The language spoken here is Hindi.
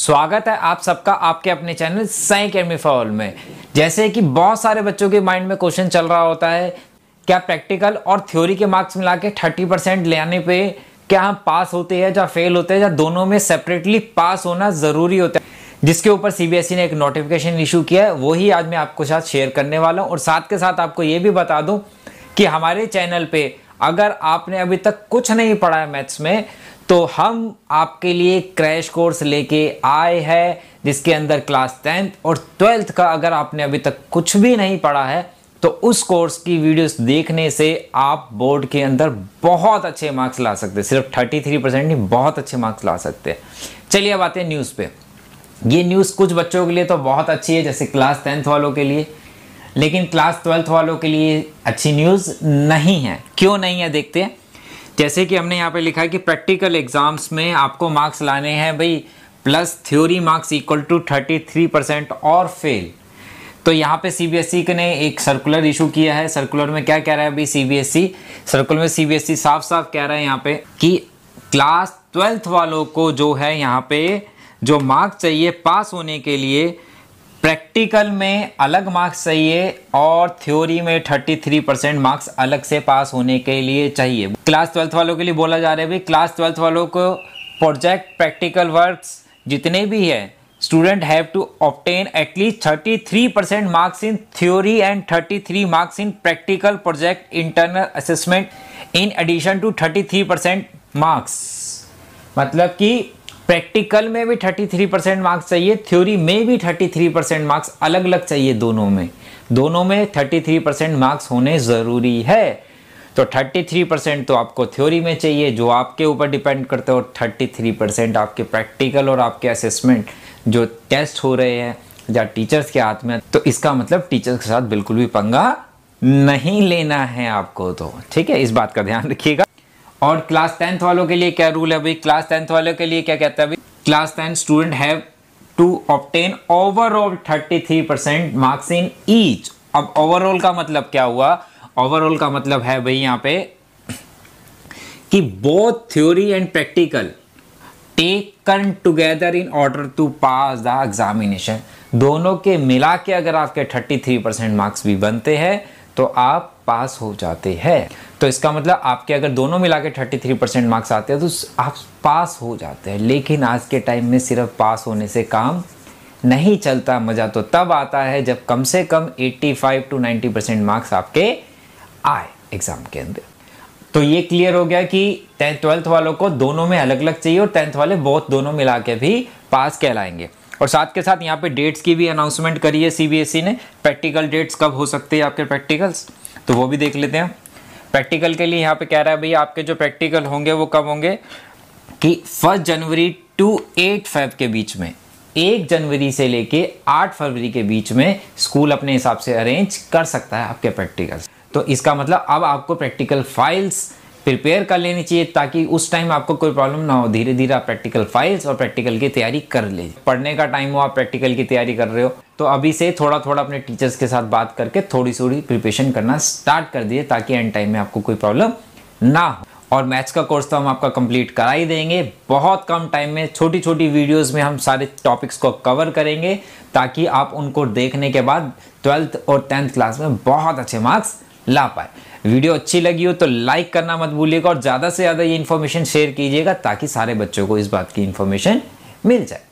स्वागत है आप सबका आपके अपने चैनल साई कैमी फॉल में जैसे कि बहुत सारे बच्चों के माइंड में क्वेश्चन चल रहा होता है क्या प्रैक्टिकल और थ्योरी के मार्क्स मिला के थर्टी परसेंट ले आने पे क्या हम पास होते हैं या फेल होते हैं या दोनों में सेपरेटली पास होना ज़रूरी होता है जिसके ऊपर सीबीएसई e ने एक नोटिफिकेशन इशू किया है वही आज मैं आपको साथ शेयर करने वाला हूँ और साथ के साथ आपको ये भी बता दूँ कि हमारे चैनल पर अगर आपने अभी तक कुछ नहीं पढ़ा है मैथ्स में तो हम आपके लिए क्रैश कोर्स लेके आए हैं जिसके अंदर क्लास टेंथ और ट्वेल्थ का अगर आपने अभी तक कुछ भी नहीं पढ़ा है तो उस कोर्स की वीडियोस देखने से आप बोर्ड के अंदर बहुत अच्छे मार्क्स ला सकते हैं सिर्फ 33 परसेंट नहीं बहुत अच्छे मार्क्स ला सकते हैं चलिए अब आते हैं न्यूज़ पे ये न्यूज़ कुछ बच्चों के लिए तो बहुत अच्छी है जैसे क्लास टेंथ वालों के लिए लेकिन क्लास ट्वेल्थ वालों के लिए अच्छी न्यूज़ नहीं है क्यों नहीं है देखते हैं जैसे कि हमने यहाँ पे लिखा है कि प्रैक्टिकल एग्ज़ाम्स में आपको मार्क्स लाने हैं भाई plus theory marks equal to thirty three percent और फेल तो यहाँ पे सीबीएसई e के ने एक सर्कुलर इशू किया है सर्कुलर में क्या कह रहा है अभी C B S E circular में सीबीएसई e साफ साफ कह रहा है यहाँ पे कि क्लास ट्वेल्थ वालों को जो है यहाँ पे जो मार्क्स चाहिए पास होने के लिए प्रैक्टिकल में अलग मार्क्स चाहिए और थ्योरी में 33 परसेंट मार्क्स अलग से पास होने के लिए चाहिए क्लास ट्वेल्थ वालों के लिए बोला जा रहा है भाई क्लास ट्वेल्थ वालों को प्रोजेक्ट प्रैक्टिकल वर्क्स जितने भी है student have to obtain at least thirty three percent marks in theory and thirty three marks in practical project internal assessment in addition to thirty three percent marks मतलब कि प्रैक्टिकल में भी 33 परसेंट मार्क्स चाहिए थ्योरी में भी 33 परसेंट मार्क्स अलग अलग चाहिए दोनों में दोनों में 33 परसेंट मार्क्स होने ज़रूरी है तो 33 परसेंट तो आपको थ्योरी में चाहिए जो आपके ऊपर डिपेंड करते हो 33 परसेंट आपके प्रैक्टिकल और आपके असेसमेंट जो टेस्ट हो रहे हैं या टीचर्स के हाथ में तो इसका मतलब टीचर्स के साथ बिल्कुल भी पंगा नहीं लेना है आपको तो ठीक है इस बात का ध्यान रखिएगा और क्लास टेंथ वालों के लिए क्या रूल है भाई क्लास टेंथ वालों के लिए क्या कहता है भाई class tenth student have to obtain overall thirty three percent marks in each अब ओवरऑल का मतलब क्या हुआ ओवरऑल का मतलब है भाई यहाँ पे कि both theory and practical taken together in order to pass the examination दोनों के मिला के अगर आपके थर्टी थ्री परसेंट मार्क्स भी बनते हैं तो आप पास हो जाते हैं तो इसका मतलब आपके अगर दोनों मिला के थर्टी थ्री परसेंट मार्क्स आते हैं तो आप पास हो जाते हैं लेकिन आज के टाइम में सिर्फ पास होने से काम नहीं चलता मज़ा तो तब आता है जब कम से कम 85 टू 90 परसेंट मार्क्स आपके आए एग्ज़ाम के अंदर तो ये क्लियर हो गया कि ट्वेल्थ वालों को दोनों में अलग अलग चाहिए और टेंथ वाले बहुत दोनों मिला के भी पास कहलाएंगे और साथ के साथ यहाँ पे डेट्स की भी अनाउंसमेंट करी है सीबीएसई e ने प्रैक्टिकल डेट्स कब हो सकते हैं आपके प्रैक्टिकल्स तो वो भी देख लेते हैं प्रैक्टिकल के लिए यहाँ पे कह रहा है भैया आपके जो प्रैक्टिकल होंगे वो कब होंगे कि first January to eight five के बीच में एक जनवरी से लेके आठ फरवरी के बीच में स्कूल अपने हिसाब से अरेंज कर सकता है आपके प्रैक्टिकल्स तो इसका मतलब अब आपको प्रैक्टिकल फाइल्स प्रिपेयर कर लेनी चाहिए ताकि उस टाइम आपको कोई प्रॉब्लम ना हो धीरे धीरे आप प्रैक्टिकल फाइल्स और प्रैक्टिकल की तैयारी कर लीजिए पढ़ने का टाइम हो आप प्रैक्टिकल की तैयारी कर रहे हो तो अभी से थोड़ा थोड़ा अपने टीचर्स के साथ बात करके थोड़ी थोड़ी प्रिपरेशन करना स्टार्ट कर दीजिए ताकि एंड टाइम में आपको कोई प्रॉब्लम ना हो और मैथ्स का कोर्स तो हम आपका कंप्लीट करा ही देंगे बहुत कम टाइम में छोटी छोटी वीडियोस में हम सारे टॉपिक्स को कवर करेंगे ताकि आप उनको देखने के बाद ट्वेल्थ और टेंथ क्लास में बहुत अच्छे मार्क्स ला पाए वीडियो अच्छी लगी हो तो लाइक करना मत भूलिएगा और ज़्यादा से ज़्यादा ये इन्फॉर्मेशन शेयर कीजिएगा ताकि सारे बच्चों को इस बात की इन्फॉर्मेशन मिल जाए